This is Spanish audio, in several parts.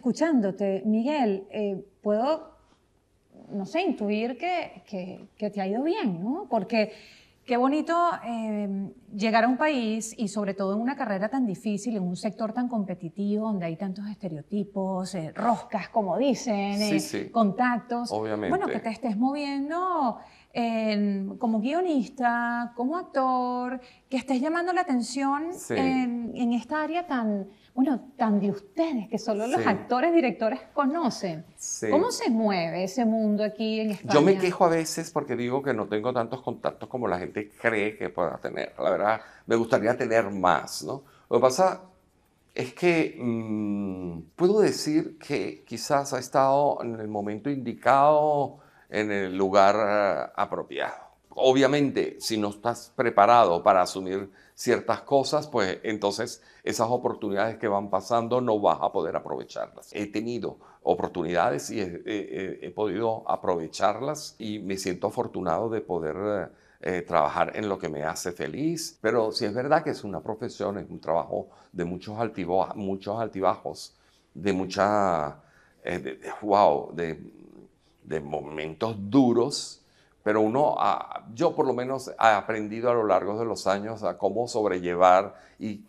escuchándote, Miguel, eh, puedo, no sé, intuir que, te ha ido bien, ¿no? Porque qué bonito em, llegar a un país y sobre todo en una carrera tan difícil, en un sector tan competitivo, donde hay tantos estereotipos, eh, roscas, como dicen, eh, contactos. Bueno, que te estés moviendo como guionista, como actor, que estés llamando la atención en, esta área tan, bueno, tan de ustedes, que solo los actores, directores conocen. ¿Cómo se mueve ese mundo aquí en España? Yo me quejo a veces porque digo que no tengo tantos contactos como la gente cree que pueda tener. La verdad, me gustaría tener más, ¿no? Lo que pasa es que mm, puedo decir que quizás ha estado en el momento indicado en el lugar eh, apropiado obviamente, si no estás preparado para asumir ciertas cosas, pues entonces esas oportunidades que van pasando no vas a poder aprovecharlas. He tenido oportunidades y he, podido aprovecharlas y me siento afortunado de poder eh, eh, trabajar en lo que me hace feliz, pero si es verdad que es una profesión, es un trabajo de muchos, altibajos, muchos altibajos, de mucha, wow, de de momentos duros, pero uno, yo por lo menos he aprendido a lo largo de los años a cómo sobrellevar y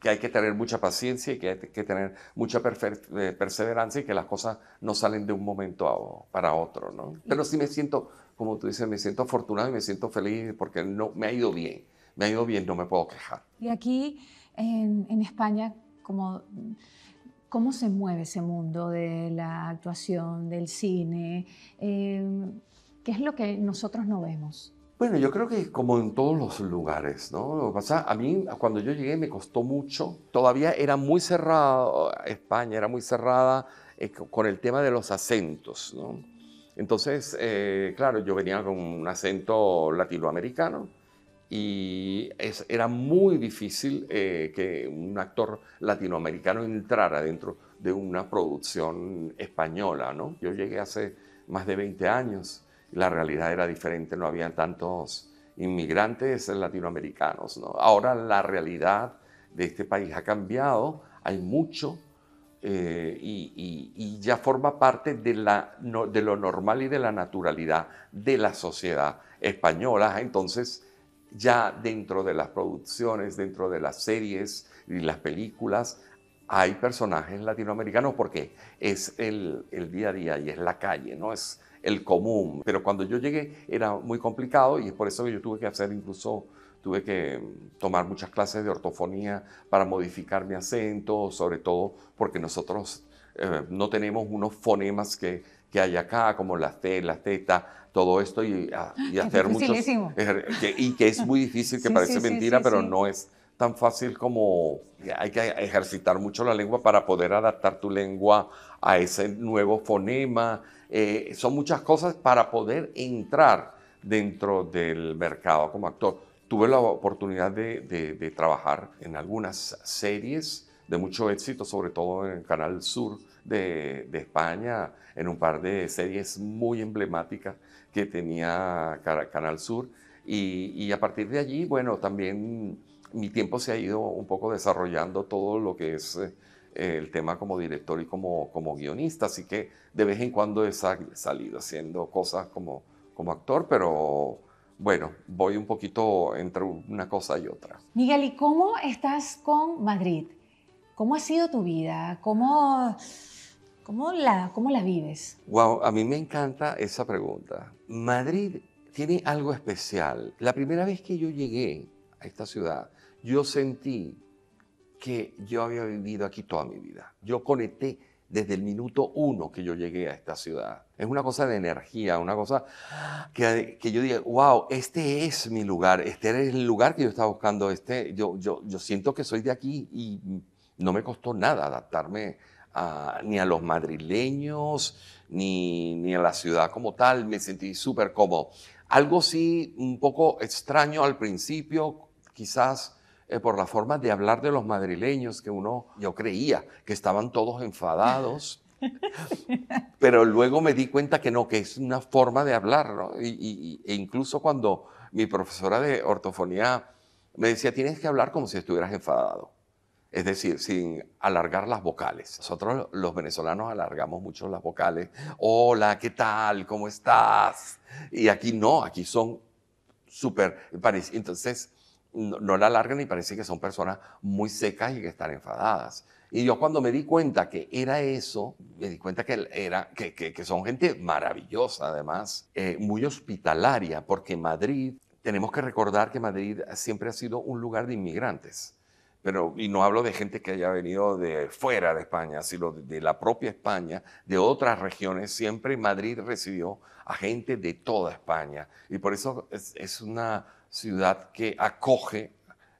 que hay que tener mucha paciencia y que hay que tener mucha eh, perseverancia y que las cosas no salen de un momento a, para otro, ¿no? Pero sí me siento, como tú dices, me siento afortunado y me siento feliz porque no, me ha ido bien, me ha ido bien, no me puedo quejar. Y aquí en, en España, como ¿Cómo se mueve ese mundo de la actuación, del cine? Eh, ¿Qué es lo que nosotros no vemos? Bueno, yo creo que como en todos los lugares, ¿no? pasa, a mí cuando yo llegué me costó mucho, todavía era muy cerrado, España era muy cerrada eh, con el tema de los acentos, ¿no? Entonces, eh, claro, yo venía con un acento latinoamericano, y era muy difícil eh, que un actor latinoamericano entrara dentro de una producción española, ¿no? Yo llegué hace más de 20 años y la realidad era diferente, no había tantos inmigrantes latinoamericanos, ¿no? Ahora la realidad de este país ha cambiado, hay mucho eh, y, ya forma parte de, la, de lo normal y de la naturalidad de la sociedad española, entonces ya dentro de las producciones, dentro de las series y las películas, hay personajes latinoamericanos porque es el, día a día y es la calle, ¿no? Es el común. Pero cuando yo llegué era muy complicado y es por eso que yo tuve que hacer incluso, tuve que tomar muchas clases de ortofonía para modificar mi acento, sobre todo porque nosotros eh, no tenemos unos fonemas que que hay acá, como la T, la Z, todo esto y, ah, ah, hacer muchos... Er, y que es muy difícil, que parece mentira, pero no es tan fácil como hay que ejercitar mucho la lengua para poder adaptar tu lengua a ese nuevo fonema. Eh, son muchas cosas para poder entrar dentro del mercado como actor. Tuve la oportunidad de, de trabajar en algunas series de mucho éxito, sobre todo en el Canal Sur, de, España en un par de series muy emblemáticas que tenía Canal Sur. Y, y, a partir de allí, bueno, también mi tiempo se ha ido un poco desarrollando todo lo que es eh, el tema como director y como, como guionista, así que de vez en cuando he salido haciendo cosas como, como actor, pero bueno, voy un poquito entre una cosa y otra. Miguel, ¿y cómo estás con Madrid? ¿Cómo ha sido tu vida? ¿Cómo, ¿Cómo la, cómo la vives? Wow, a mí me encanta esa pregunta. Madrid tiene algo especial. La primera vez que yo llegué a esta ciudad, yo sentí que yo había vivido aquí toda mi vida. Yo conecté desde el minuto uno que yo llegué a esta ciudad. Es una cosa de energía, una cosa que, que yo dije, wow, este es mi lugar, este es el lugar que yo estaba buscando, este, yo, yo, yo siento que soy de aquí y no me costó nada adaptarme ni a los madrileños, ni, ni, a la ciudad como tal. Me sentí súper cómodo. Algo sí un poco extraño al principio, quizás eh, por la forma de hablar de los madrileños, que uno, yo creía que estaban todos enfadados. Pero luego me di cuenta que no, que es una forma de hablar, ¿no? y, e incluso cuando mi profesora de ortofonía me decía, tienes que hablar como si estuvieras enfadado es decir, sin alargar las vocales. Nosotros los venezolanos alargamos mucho las vocales. Hola, ¿qué tal? ¿Cómo estás? Y aquí no, aquí son súper... Entonces, no, la alargan y parece que son personas muy secas y que están enfadadas. Y yo cuando me di cuenta que era eso, me di cuenta que, era, que, son gente maravillosa además, eh, muy hospitalaria, porque Madrid, tenemos que recordar que Madrid siempre ha sido un lugar de inmigrantes y no hablo de gente que haya venido de fuera de España, sino de la propia España, de otras regiones. Siempre Madrid recibió a gente de toda España. Y por eso es, una ciudad que acoge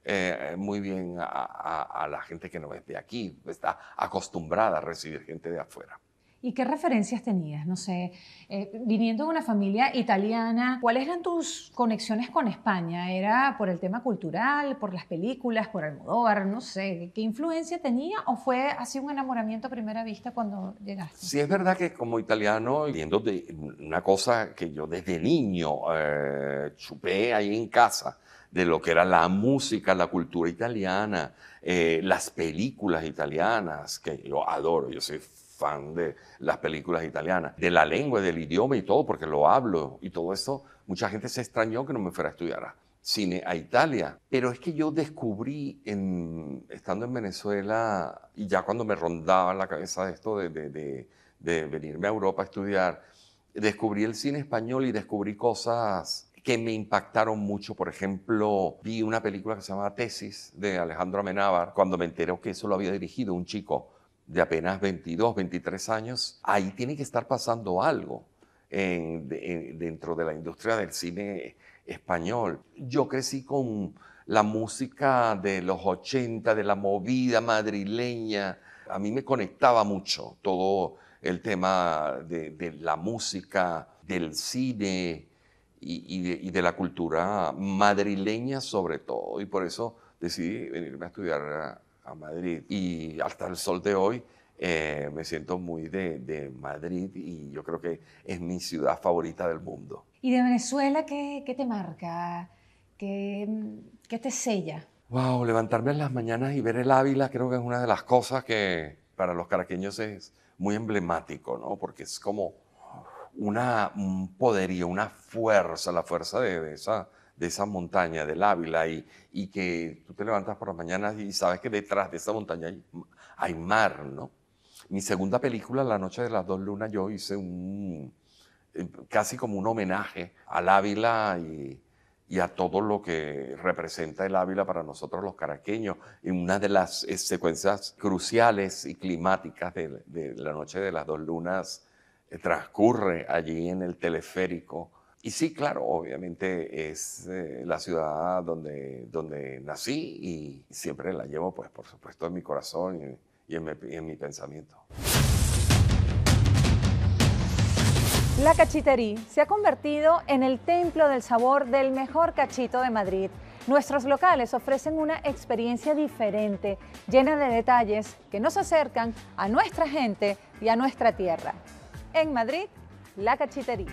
eh, muy bien a la gente que no es de aquí, está acostumbrada a recibir gente de afuera. ¿Y qué referencias tenías? No sé, eh, viniendo de una familia italiana, ¿cuáles eran tus conexiones con España? ¿Era por el tema cultural, por las películas, por el Almodóvar? No sé, ¿qué influencia tenía o fue así un enamoramiento a primera vista cuando llegaste? Sí, es verdad que como italiano, viendo de una cosa que yo desde niño eh, chupé ahí en casa, de lo que era la música, la cultura italiana, eh, las películas italianas, que yo adoro, yo soy fan de las películas italianas, de la lengua, del idioma y todo, porque lo hablo y todo eso, mucha gente se extrañó que no me fuera a estudiar cine a Italia. Pero es que yo descubrí, en, estando en Venezuela, y ya cuando me rondaba la cabeza esto de, de, de, de venirme a Europa a estudiar, descubrí el cine español y descubrí cosas que me impactaron mucho. Por ejemplo, vi una película que se llama Tesis de Alejandro Amenábar, cuando me enteré que eso lo había dirigido un chico de apenas 22, 23 años, ahí tiene que estar pasando algo dentro de la industria del cine español. Yo crecí con la música de los 80, de la movida madrileña. A mí me conectaba mucho todo el tema de, la música, del cine y, de, y de la cultura madrileña sobre todo. Y por eso decidí venirme a estudiar a Madrid. Y hasta el sol de hoy eh, me siento muy de, de, Madrid y yo creo que es mi ciudad favorita del mundo. ¿Y de Venezuela qué, qué te marca? ¿Qué, ¿Qué te sella? Wow, levantarme en las mañanas y ver el Ávila creo que es una de las cosas que para los caraqueños es muy emblemático, ¿no? Porque es como una, un poderío, una fuerza, la fuerza de esa de esa montaña del Ávila y, que tú te levantas por las mañanas y sabes que detrás de esa montaña hay, mar, ¿no? Mi segunda película, La Noche de las Dos Lunas, yo hice un, eh, casi como un homenaje al Ávila y, a todo lo que representa el Ávila para nosotros los caraqueños, en una de las eh, secuencias cruciales y climáticas de, de La Noche de las Dos Lunas eh, transcurre allí en el teleférico y sí, claro, obviamente es eh, la ciudad donde, donde nací y siempre la llevo, pues por supuesto, en mi corazón y, en, mi, en mi pensamiento. La Cachitería se ha convertido en el templo del sabor del mejor cachito de Madrid. Nuestros locales ofrecen una experiencia diferente, llena de detalles que nos acercan a nuestra gente y a nuestra tierra. En Madrid, La Cachitería.